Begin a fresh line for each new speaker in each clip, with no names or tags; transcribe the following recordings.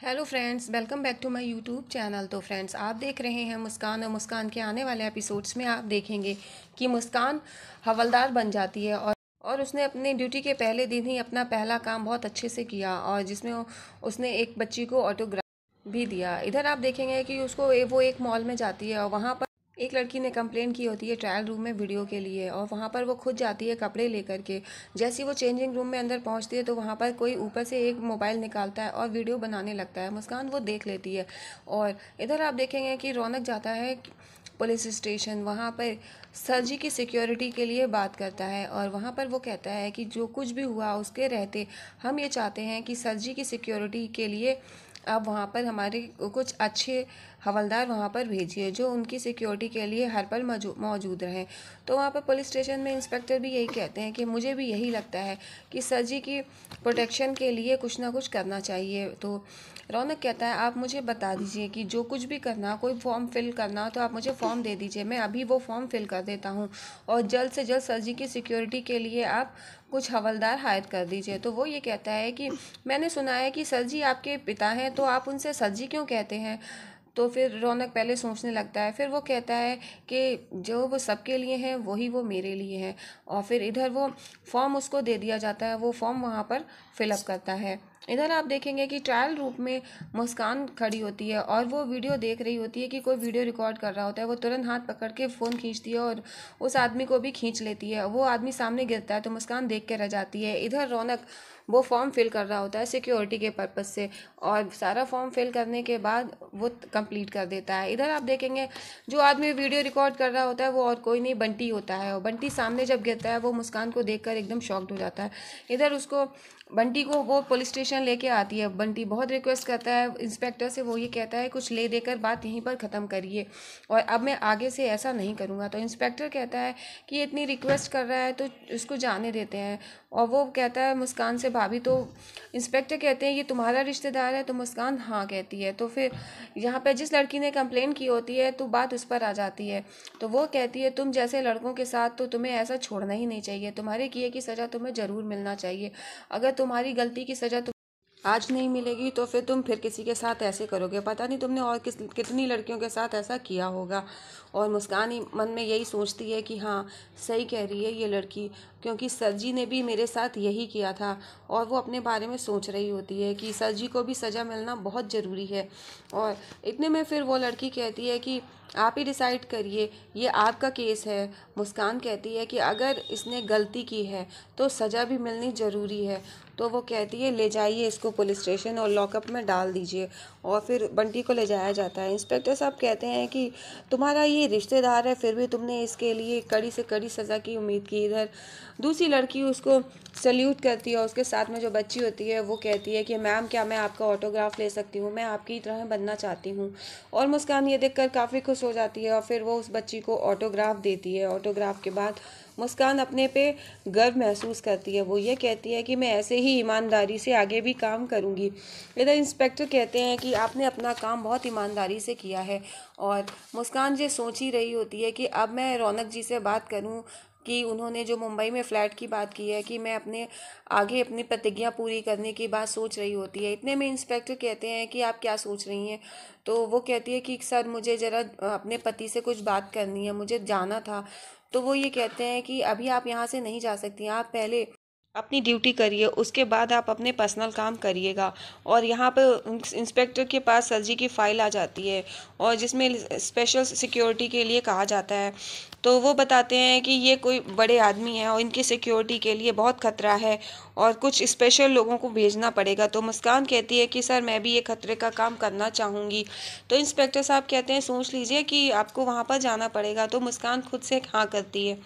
hello friends welcome back to my YouTube channel तो friends आप देख रहे हैं मुस्कान और मुस्कान के आने वाले एपिसोड्स में आप देखेंगे कि मुस्कान हवलदार बन जाती है और और उसने अपने ड्यूटी के पहले दिन ही अपना पहला काम बहुत अच्छे से किया और जिसमें उसने एक बच्ची को ऑटोग्राफ भी दिया इधर आप देखेंगे कि उसको वो एक मॉल में जाती है और वहाँ पर एक लड़की ने कंप्लेन की होती है ट्रायल रूम में वीडियो के लिए और वहाँ पर वो खुद जाती है कपड़े लेकर के जैसे ही वो चेंजिंग रूम में अंदर पहुँचती है तो वहाँ पर कोई ऊपर से एक मोबाइल निकालता है और वीडियो बनाने लगता है मुस्कान वो देख लेती है और इधर आप देखेंगे कि रौनक जाता है पुलिस स्टेशन वहाँ पर सरजी की सिक्योरिटी के लिए बात करता है और वहाँ पर वो कहता है कि जो कुछ भी हुआ उसके रहते हम ये चाहते हैं कि सरजी की सिक्योरिटी के लिए आप वहाँ पर हमारे कुछ अच्छे हवलदार वहाँ पर भेजिए जो उनकी सिक्योरिटी के लिए हर पल मौजूद रहें तो वहाँ पर पुलिस स्टेशन में इंस्पेक्टर भी यही कहते हैं कि मुझे भी यही लगता है कि सर जी की प्रोटेक्शन के लिए कुछ ना कुछ करना चाहिए तो रौनक कहता है आप मुझे बता दीजिए कि जो कुछ भी करना कोई फॉर्म फिल करना तो आप मुझे फॉर्म दे दीजिए मैं अभी वो फॉर्म फिल कर देता हूँ और जल्द से जल्द सर जी की सिक्योरिटी के लिए आप कुछ हवलदार हायर कर दीजिए तो वो ये कहता है कि मैंने सुना है कि सर जी आपके पिता हैं तो आप उनसे सर जी क्यों कहते हैं तो फिर रौनक पहले सोचने लगता है फिर वो कहता है कि जो वो सबके लिए हैं वही वो मेरे लिए हैं और फिर इधर वो फॉर्म उसको दे दिया जाता है वो फॉर्म वहाँ पर फिलअप करता है इधर आप देखेंगे कि ट्रायल रूप में मुस्कान खड़ी होती है और वो वीडियो देख रही होती है कि कोई वीडियो रिकॉर्ड कर रहा होता है वो तुरंत हाथ पकड़ के फ़ोन खींचती है और उस आदमी को भी खींच लेती है वो आदमी सामने गिरता है तो मुस्कान देख के रह जाती है इधर रौनक वो फॉर्म फिल कर रहा होता है सिक्योरिटी के पर्पज़ से और सारा फॉर्म फिल करने के बाद वो कंप्लीट कर देता है इधर आप देखेंगे जो आदमी वीडियो रिकॉर्ड कर रहा होता है वो और कोई नहीं बंटी होता है और बंटी सामने जब गिरता है वो मुस्कान को देखकर एकदम शॉक्ड हो जाता है इधर उसको बंटी को वो पुलिस स्टेशन इंस्पेक्शन लेके आती है बंटी बहुत रिक्वेस्ट करता है इंस्पेक्टर से वो ये कहता है कुछ ले देकर बात यहीं पर ख़त्म करिए और अब मैं आगे से ऐसा नहीं करूँगा तो इंस्पेक्टर कहता है कि इतनी रिक्वेस्ट कर रहा है तो उसको जाने देते हैं और वो कहता है मुस्कान से भाभी तो इंस्पेक्टर कहते हैं ये तुम्हारा रिश्तेदार है तो मुस्कान हाँ कहती है तो फिर यहाँ पर जिस लड़की ने कंप्लेन की होती है तो बात उस पर आ जाती है तो वो कहती है तुम जैसे लड़कों के साथ तो तुम्हें ऐसा छोड़ना ही नहीं चाहिए तुम्हारे किए की सज़ा तुम्हें ज़रूर मिलना चाहिए अगर तुम्हारी गलती की सज़ा आज नहीं मिलेगी तो फिर तुम फिर किसी के साथ ऐसे करोगे पता नहीं तुमने और किस कितनी लड़कियों के साथ ऐसा किया होगा और मुस्कान ही मन में यही सोचती है कि हाँ सही कह रही है ये लड़की क्योंकि सर जी ने भी मेरे साथ यही किया था और वो अपने बारे में सोच रही होती है कि सर जी को भी सज़ा मिलना बहुत ज़रूरी है और इतने में फिर वो लड़की कहती है कि आप ही डिसाइड करिए ये आपका केस है मुस्कान कहती है कि अगर इसने गलती की है तो सज़ा भी मिलनी ज़रूरी है तो वो कहती है ले जाइए इसको पुलिस स्टेशन और लॉकअप में डाल दीजिए और फिर बंटी को ले जाया जाता है इंस्पेक्टर साहब कहते हैं कि तुम्हारा ये रिश्तेदार है फिर भी तुमने इसके लिए कड़ी से कड़ी सज़ा की उम्मीद की इधर दूसरी लड़की उसको सल्यूट करती है उसके साथ में जो बच्ची होती है वो कहती है कि मैम क्या मैं आपका ऑटोग्राफ ले सकती हूँ मैं आपकी तरह बनना चाहती हूँ और मुस्कान ये देखकर काफ़ी खुश हो जाती है और फिर वो उस बच्ची को ऑटोग्राफ देती है ऑटोग्राफ के बाद मुस्कान अपने पे गर्व महसूस करती है वो ये कहती है कि मैं ऐसे ही ईमानदारी से आगे भी काम करूँगी इधर इंस्पेक्टर कहते हैं कि आपने अपना काम बहुत ईमानदारी से किया है और मुस्कान ये सोच ही रही होती है कि अब मैं रौनक जी से बात करूँ कि उन्होंने जो मुंबई में फ़्लैट की बात की है कि मैं अपने आगे अपनी प्रतिज्ञा पूरी करने की बात सोच रही होती है इतने में इंस्पेक्टर कहते हैं कि आप क्या सोच रही हैं तो वो कहती है कि सर मुझे ज़रा अपने पति से कुछ बात करनी है मुझे जाना था तो वो ये कहते हैं कि अभी आप यहाँ से नहीं जा सकती आप पहले अपनी ड्यूटी करिए उसके बाद आप अपने पर्सनल काम करिएगा और यहाँ पर इंस्पेक्टर के पास सर्जी की फ़ाइल आ जाती है और जिसमें स्पेशल सिक्योरिटी के लिए कहा जाता है तो वो बताते हैं कि ये कोई बड़े आदमी हैं और इनकी सिक्योरिटी के लिए बहुत ख़तरा है और कुछ स्पेशल लोगों को भेजना पड़ेगा तो मुस्कान कहती है कि सर मैं भी ये खतरे का काम करना चाहूँगी तो इंस्पेक्टर साहब कहते हैं सोच लीजिए कि आपको वहाँ पर जाना पड़ेगा तो मुस्कान खुद से हाँ करती है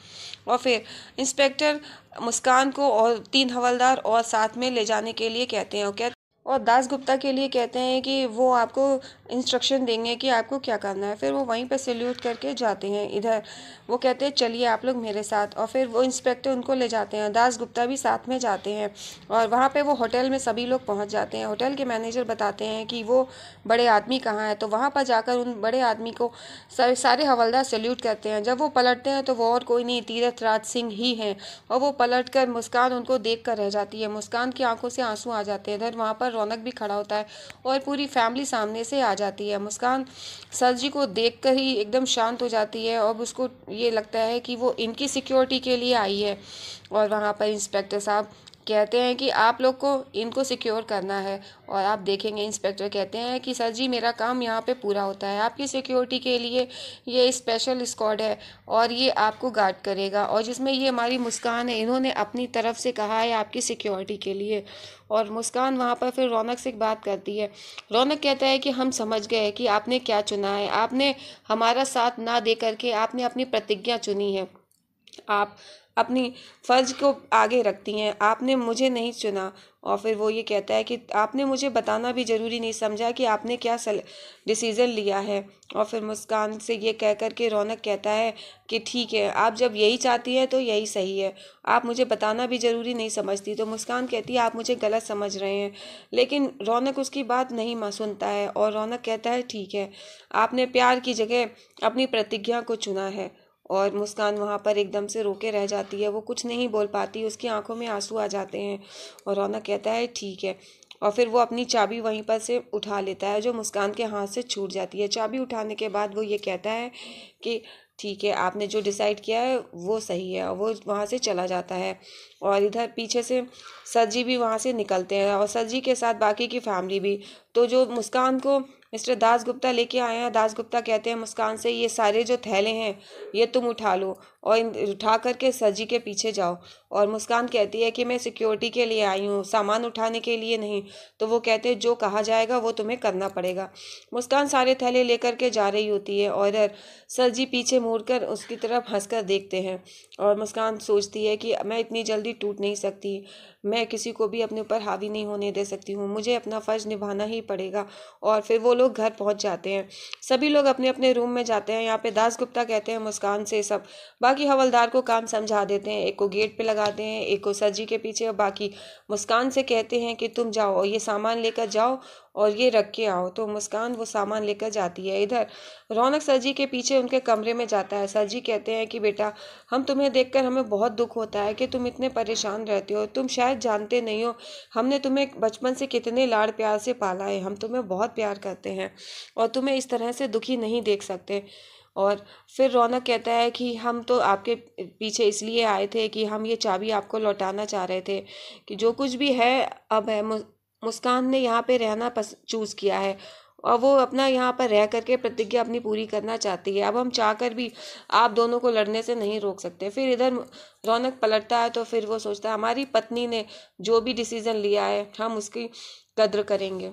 और फिर इंस्पेक्टर मुस्कान को और तीन हवलदार और साथ में ले जाने के लिए कहते हैं ओके और दास गुप्ता के लिए कहते हैं कि वो आपको इंस्ट्रक्शन देंगे कि आपको क्या करना है फिर वो वहीं पर सल्यूट करके जाते हैं इधर वो कहते हैं चलिए आप लोग मेरे साथ और फिर वो इंस्पेक्टर उनको ले जाते हैं दास गुप्ता भी साथ में जाते हैं और वहाँ पर वो होटल में सभी लोग पहुँच जाते हैं होटल के मैनेजर बताते हैं कि वो बड़े आदमी कहाँ हैं तो वहाँ पर जाकर उन बड़े आदमी को सारे हवलदार सल्यूट करते हैं जब वो पलटते हैं तो वो और कोई नहीं तीरथ राज सिंह ही हैं और वो पलट कर मुस्कान उनको देख कर रह जाती है मुस्कान की आंखों से आंसू आ जाते हैं इधर वहाँ पर रौनक भी खड़ा होता है और पूरी फैमिली सामने से आ जाती है मुस्कान सर जी को देख कर ही एकदम शांत हो जाती है और उसको ये लगता है कि वो इनकी सिक्योरिटी के लिए आई है और वहाँ पर इंस्पेक्टर साहब कहते हैं कि आप लोग को इनको सिक्योर करना है और आप देखेंगे इंस्पेक्टर कहते हैं कि सर जी मेरा काम यहाँ पे पूरा होता है आपकी सिक्योरिटी के लिए ये स्पेशल स्क्वाड है और ये आपको गार्ड करेगा और जिसमें ये हमारी मुस्कान है इन्होंने अपनी तरफ से कहा है आपकी सिक्योरिटी के लिए और मुस्कान वहाँ पर फिर रौनक से बात करती है रौनक कहता है कि हम समझ गए कि आपने क्या चुना है आपने हमारा साथ ना दे करके आपने अपनी प्रतिज्ञा चुनी है आप अपनी फ़र्ज़ को आगे रखती हैं आपने मुझे नहीं चुना और फिर वो ये कहता है कि आपने मुझे बताना भी ज़रूरी नहीं समझा कि आपने क्या सल डिसीज़न लिया है और फिर मुस्कान से ये कह कर के रौनक कहता है कि ठीक है आप जब यही चाहती हैं तो यही सही है आप मुझे बताना भी ज़रूरी नहीं समझती तो मुस्कान कहती है आप मुझे गलत समझ रहे हैं लेकिन रौनक उसकी बात नहीं सुनता है और रौनक कहता है ठीक है आपने प्यार की जगह अपनी प्रतिज्ञा को चुना है और मुस्कान वहाँ पर एकदम से रोके रह जाती है वो कुछ नहीं बोल पाती उसकी आंखों में आंसू आ जाते हैं और रौनक कहता है ठीक है और फिर वो अपनी चाबी वहीं पर से उठा लेता है जो मुस्कान के हाथ से छूट जाती है चाबी उठाने के बाद वो ये कहता है कि ठीक है आपने जो डिसाइड किया है वो सही है और वो वहाँ से चला जाता है और इधर पीछे से सर जी भी वहाँ से निकलते हैं और सर जी के साथ बाकी की फैमिली भी तो जो मुस्कान को मिस्टर दास गुप्ता लेके आए हैं दास गुप्ता कहते हैं मुस्कान से ये सारे जो थैले हैं ये तुम उठा लो और उठा करके सर जी के पीछे जाओ और मुस्कान कहती है कि मैं सिक्योरिटी के लिए आई हूँ सामान उठाने के लिए नहीं तो वो कहते हैं जो कहा जाएगा वो तुम्हें करना पड़ेगा मुस्कान सारे थैले लेकर के जा रही होती है और सर जी पीछे मुड़ कर उसकी तरफ हंस कर देखते हैं और मुस्कान सोचती है कि मैं इतनी जल्दी टूट नहीं सकती मैं किसी को भी अपने ऊपर हावी नहीं होने दे सकती हूँ मुझे अपना फ़र्ज निभाना ही पड़ेगा और फिर वो लोग घर पहुंच जाते हैं सभी लोग अपने अपने रूम में जाते हैं यहाँ पे दास गुप्ता कहते हैं मुस्कान से सब बाकी हवलदार को काम समझा देते हैं एक को गेट पे लगाते हैं एक को सर के पीछे और बाकी मुस्कान से कहते हैं कि तुम जाओ और ये सामान लेकर जाओ और ये रख के आओ तो मुस्कान वो सामान लेकर जाती है इधर रौनक सर जी के पीछे उनके कमरे में जाता है सर जी कहते हैं कि बेटा हम तुम्हें देखकर हमें बहुत दुख होता है कि तुम इतने परेशान रहते हो तुम शायद जानते नहीं हो हमने तुम्हें बचपन से कितने लाड़ प्यार से पाला है हम तुम्हें बहुत प्यार करते हैं और तुम्हें इस तरह से दुखी नहीं देख सकते और फिर रौनक कहता है कि हम तो आपके पीछे इसलिए आए थे कि हम ये चाबी आपको लौटाना चाह रहे थे कि जो कुछ भी है अब है मुस्कान ने यहाँ पे रहना पस चूज़ किया है और वो अपना यहाँ पर रह करके प्रतिज्ञा अपनी पूरी करना चाहती है अब हम चाहकर भी आप दोनों को लड़ने से नहीं रोक सकते फिर इधर रौनक पलटता है तो फिर वो सोचता है हमारी पत्नी ने जो भी डिसीज़न लिया है हम उसकी कद्र करेंगे